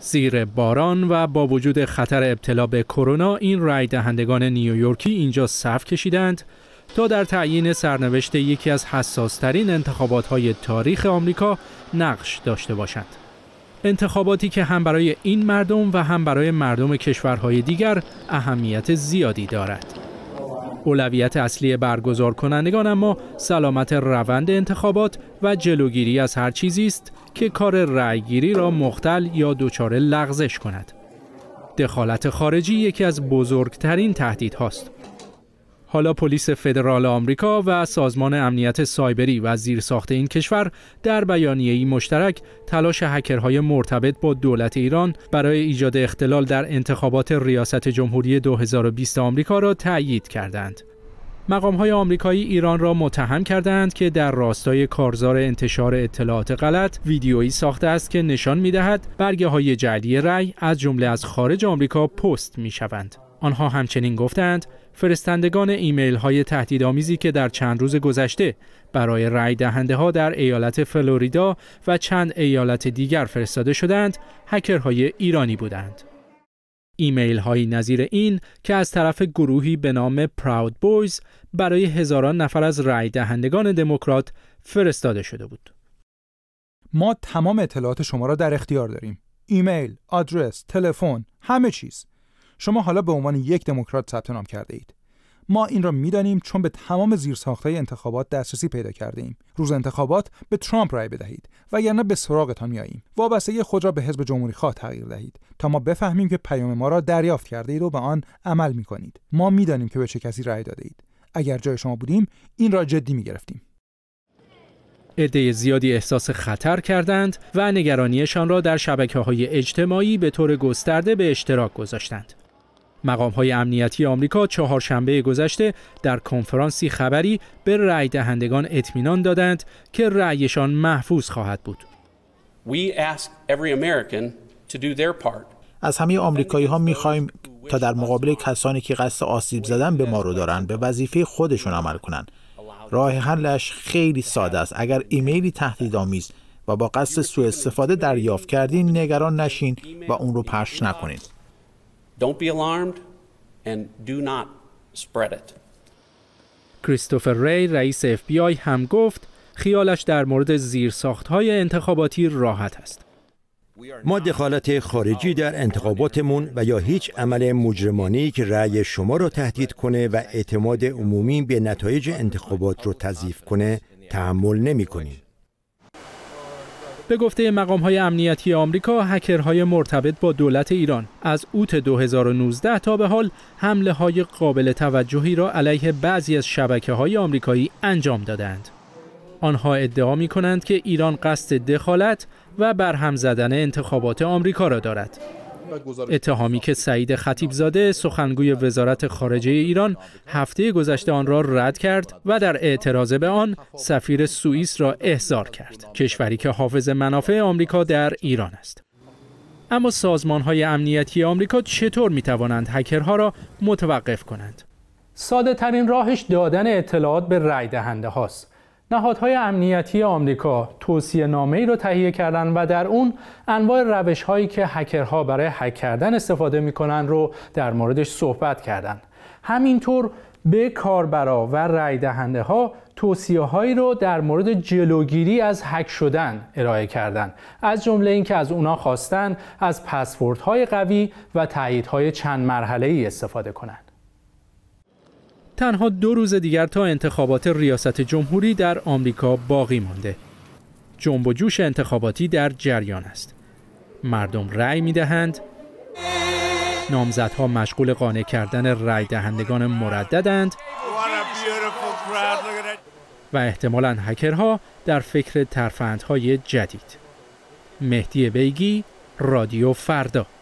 زیر باران و با وجود خطر ابتلا به کرونا این رای دهندگان نیویورکی اینجا صف کشیدند تا در تعیین سرنوشت یکی از حساسترین انتخابات های تاریخ آمریکا نقش داشته باشند. انتخاباتی که هم برای این مردم و هم برای مردم کشورهای دیگر اهمیت زیادی دارد. اولویت اصلی برگزار کنندگان اما سلامت روند انتخابات و جلوگیری از هر چیزی است که کار رأیگیری را مختل یا دچار لغزش کند. دخالت خارجی یکی از بزرگترین تهدیدهاست. حالا پلیس فدرال آمریکا و سازمان امنیت سایبری و ساخت این کشور در ای مشترک تلاش هکرهای مرتبط با دولت ایران برای ایجاد اختلال در انتخابات ریاست جمهوری 2020 آمریکا را تأیید کردند. مقام های آمریکایی ایران را متهم کردند که در راستای کارزار انتشار اطلاعات غلط ویدیویی ساخته است که نشان می دهد برگه های جعلی رأی از جمله از خارج آمریکا پست می شوند. آنها همچنین گفتند فرستندگان ایمیل های تهدیدآمیزی که در چند روز گذشته برای رای دهنده ها در ایالت فلوریدا و چند ایالت دیگر فرستاده شدند، هکرهای ایرانی بودند. ایمیل های نظیر این که از طرف گروهی به نام پراود بویز برای هزاران نفر از رای دهندگان دموکرات فرستاده شده بود. ما تمام اطلاعات شما را در اختیار داریم. ایمیل، آدرس، تلفن، همه چیز. شما حالا به عنوان یک دموکرات ثبت نام کرده اید ما این را میدانیم چون به تمام زیرساختهای انتخابات دسترسی پیدا کرده ایم. روز انتخابات به ترامپ رای بدهید وگرنه به سراغتان میاییم. وابستگی خود را به حزب جمهوری خواه تغییر دهید تا ما بفهمیم که پیام ما را دریافت کرده اید و به آن عمل می کنید. ما میدانیم که به چه کسی رای داده اید. اگر جای شما بودیم این را جدی می گرفتیم. عده زیادی احساس خطر کردند و نگرانیشان را در شبکه های اجتماعی به طور گسترده به اشتراک گذاشتند. مقام های امنیتی آمریکا چهارشنبه گذشته در کنفرانسی خبری به رأی دهندگان اطمینان دادند که رأیشان محفوظ خواهد بود. از همه آمریکایی ها می خواهیم تا در مقابل کسانی که قصد آسیب زدن به ما رو دارند به وظیفه خودشون عمل کنند. راه حلش خیلی ساده است. اگر ایمیلی تهدیدآمیز و با قصد سوء استفاده دریافت کردین نگران نشین و اون رو پرش نکنید. Don't be alarmed and do not spread it. کریستوفر ری رئیس اف بی آی هم گفت خیالش در مورد های انتخاباتی راحت است. ما دخالت خارجی در انتخاباتمون و یا هیچ عمل مجرمانی که رأی شما را تهدید کنه و اعتماد عمومی به نتایج انتخابات رو تضیف کنه تحمل نمی به گفته مقام های امنیتی آمریکا هکرهای مرتبط با دولت ایران از اوت 2019 تا به حال حمله های قابل توجهی را علیه بعضی از شبکه های آمریکایی انجام دادند. آنها ادعا می کنند که ایران قصد دخالت و برهم زدن انتخابات آمریکا را دارد. اتهامی که سعید خطیبزاده سخنگوی وزارت خارجه ایران هفته گذشته آن را رد کرد و در اعتراض به آن سفیر سوئیس را احضار کرد کشوری که حافظ منافع آمریکا در ایران است اما سازمان های امنیتی آمریکا چطور می توانند هکرها را متوقف کنند؟ ساده ترین راهش دادن اطلاعات به رای دهنده هاست. نهادهای امنیتی آمریکا توصیه نامه ای رو تهیه کردن و در اون انواع روش هایی که هکرها برای هک کردن استفاده می کنن رو در موردش صحبت کردند. همینطور به کاربرا و رای دهنده ها توصیه هایی رو در مورد جلوگیری از هک شدن ارائه کردند. از جمله اینکه از اونا خواستن از پسورد های قوی و تایید های چند مرحله ای استفاده کنند تنها دو روز دیگر تا انتخابات ریاست جمهوری در آمریکا باقی مانده. جنب و جوش انتخاباتی در جریان است. مردم رأی می دهند. نامزدها مشغول قانع کردن رأی دهندگان مرددند. و احتمالا هکرها در فکر ترفندهای جدید. مهدی بیگی، رادیو فردا